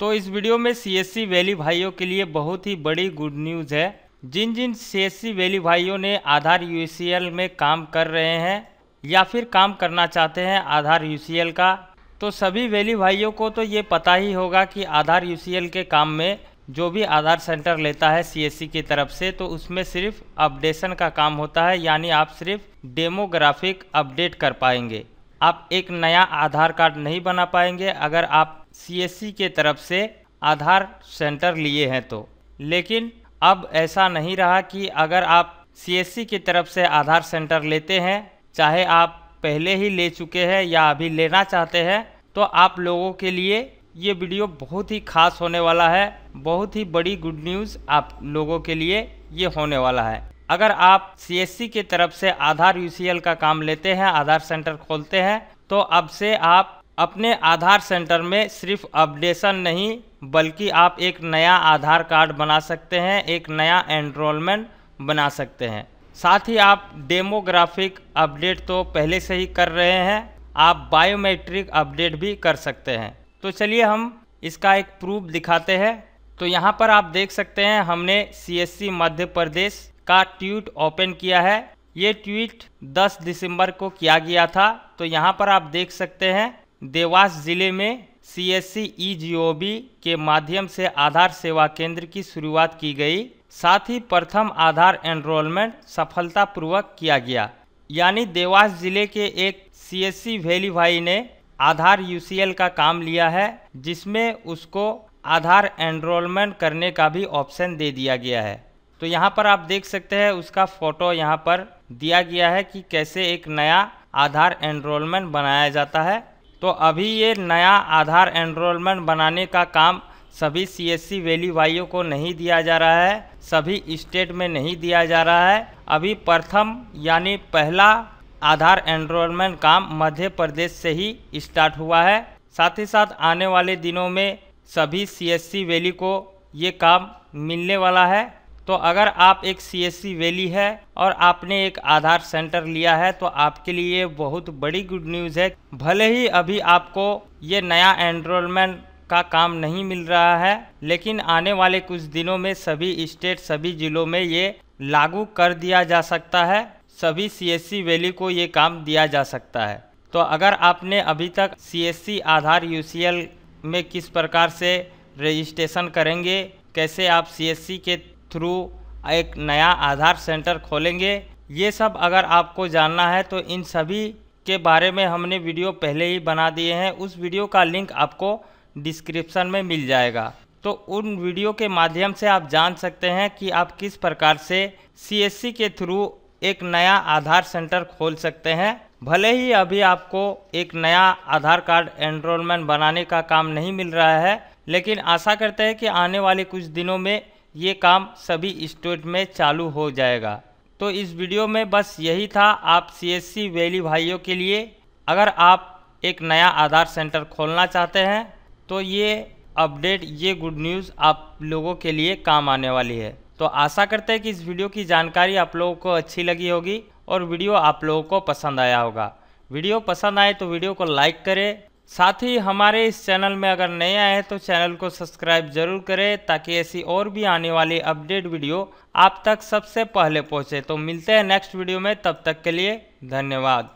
तो इस वीडियो में सीएससी वैली भाइयों के लिए बहुत ही बड़ी गुड न्यूज़ है जिन जिन सीएससी वैली भाइयों ने आधार यूसीएल में काम कर रहे हैं या फिर काम करना चाहते हैं आधार यूसीएल का तो सभी वैली भाइयों को तो ये पता ही होगा कि आधार यूसीएल के काम में जो भी आधार सेंटर लेता है सी की तरफ से तो उसमें सिर्फ अपडेशन का काम होता है यानी आप सिर्फ डेमोग्राफिक अपडेट कर पाएंगे आप एक नया आधार कार्ड नहीं बना पाएंगे अगर आप सीएससी e के तरफ से आधार सेंटर लिए हैं तो लेकिन अब ऐसा नहीं रहा कि अगर आप सीएससी e की तरफ से आधार सेंटर लेते हैं चाहे आप पहले ही ले चुके हैं या अभी लेना चाहते हैं तो आप लोगों के लिए ये वीडियो बहुत ही खास होने वाला है बहुत ही बड़ी गुड न्यूज़ आप लोगों के लिए ये होने वाला है अगर आप सीएससी e की तरफ से आधार यूसीएल का काम लेते हैं आधार सेंटर खोलते हैं तो अब से आप अपने आधार सेंटर में सिर्फ अपडेशन नहीं बल्कि आप एक नया आधार कार्ड बना सकते हैं एक नया एनरोलमेंट बना सकते हैं साथ ही आप डेमोग्राफिक अपडेट तो पहले से ही कर रहे हैं आप बायोमेट्रिक अपडेट भी कर सकते हैं तो चलिए हम इसका एक प्रूफ दिखाते हैं तो यहाँ पर आप देख सकते हैं हमने सी मध्य प्रदेश का ट्वीट ओपन किया है ये ट्वीट 10 दिसंबर को किया गया था तो यहाँ पर आप देख सकते हैं देवास जिले में सी एस सी ई जी के माध्यम से आधार सेवा केंद्र की शुरुआत की गई साथ ही प्रथम आधार एनरोलमेंट सफलतापूर्वक किया गया यानी देवास जिले के एक सी एस सी वैली भाई ने आधार यूसीएल का काम लिया है जिसमें उसको आधार एनरोलमेंट करने का भी ऑप्शन दे दिया गया है तो यहाँ पर आप देख सकते हैं उसका फ़ोटो यहाँ पर दिया गया है कि कैसे एक नया आधार एनरोलमेंट बनाया जाता है तो अभी ये नया आधार एनरोलमेंट बनाने का काम सभी सी एस सी वैली वाइयों को नहीं दिया जा रहा है सभी स्टेट में नहीं दिया जा रहा है अभी प्रथम यानी पहला आधार एनरोलमेंट काम मध्य प्रदेश से ही स्टार्ट हुआ है साथ ही साथ आने वाले दिनों में सभी सी एस सी वैली को ये काम मिलने वाला है तो अगर आप एक सी वैली है और आपने एक आधार सेंटर लिया है तो आपके लिए बहुत बड़ी गुड न्यूज़ है भले ही अभी आपको ये नया एनरोलमेंट का काम नहीं मिल रहा है लेकिन आने वाले कुछ दिनों में सभी स्टेट सभी ज़िलों में ये लागू कर दिया जा सकता है सभी सी वैली को ये काम दिया जा सकता है तो अगर आपने अभी तक सी आधार यू में किस प्रकार से रजिस्ट्रेशन करेंगे कैसे आप सी के थ्रू एक नया आधार सेंटर खोलेंगे ये सब अगर आपको जानना है तो इन सभी के बारे में हमने वीडियो पहले ही बना दिए हैं उस वीडियो का लिंक आपको डिस्क्रिप्शन में मिल जाएगा तो उन वीडियो के माध्यम से आप जान सकते हैं कि आप किस प्रकार से सी के थ्रू एक नया आधार सेंटर खोल सकते हैं भले ही अभी आपको एक नया आधार कार्ड एनरोलमेंट बनाने का काम नहीं मिल रहा है लेकिन आशा करते हैं कि आने वाले कुछ दिनों में ये काम सभी स्टेट में चालू हो जाएगा तो इस वीडियो में बस यही था आप सी एस सी वैली भाइयों के लिए अगर आप एक नया आधार सेंटर खोलना चाहते हैं तो ये अपडेट ये गुड न्यूज़ आप लोगों के लिए काम आने वाली है तो आशा करते हैं कि इस वीडियो की जानकारी आप लोगों को अच्छी लगी होगी और वीडियो आप लोगों को पसंद आया होगा वीडियो पसंद आए तो वीडियो को लाइक करें साथ ही हमारे इस चैनल में अगर नए आए हैं तो चैनल को सब्सक्राइब जरूर करें ताकि ऐसी और भी आने वाली अपडेट वीडियो आप तक सबसे पहले पहुंचे तो मिलते हैं नेक्स्ट वीडियो में तब तक के लिए धन्यवाद